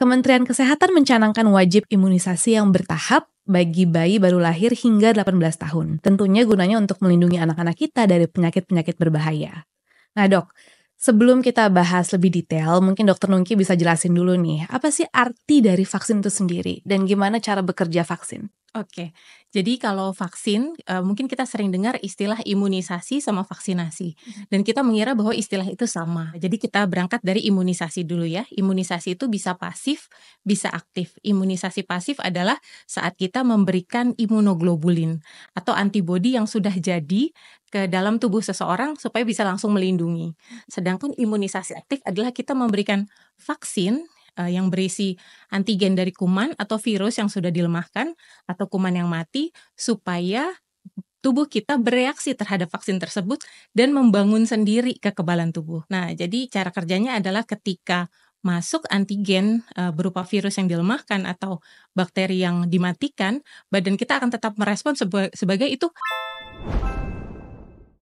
Kementerian Kesehatan mencanangkan wajib imunisasi yang bertahap bagi bayi baru lahir hingga 18 tahun. Tentunya gunanya untuk melindungi anak-anak kita dari penyakit-penyakit berbahaya. Nah dok, sebelum kita bahas lebih detail, mungkin dokter Nungki bisa jelasin dulu nih, apa sih arti dari vaksin itu sendiri dan gimana cara bekerja vaksin? Oke, jadi kalau vaksin, eh, mungkin kita sering dengar istilah imunisasi sama vaksinasi, mhm. dan kita mengira bahwa istilah itu sama. Jadi, kita berangkat dari imunisasi dulu, ya. Imunisasi itu bisa pasif, bisa aktif. Imunisasi pasif adalah saat kita memberikan imunoglobulin atau antibodi yang sudah jadi ke dalam tubuh seseorang supaya bisa langsung melindungi. Mhm. Sedangkan imunisasi aktif adalah kita memberikan vaksin uh, yang berisi antigen dari kuman atau virus yang sudah dilemahkan atau kuman yang mati supaya tubuh kita bereaksi terhadap vaksin tersebut dan membangun sendiri kekebalan tubuh. Nah, jadi cara kerjanya adalah ketika masuk antigen uh, berupa virus yang dilemahkan atau bakteri yang dimatikan, badan kita akan tetap merespon sebagai itu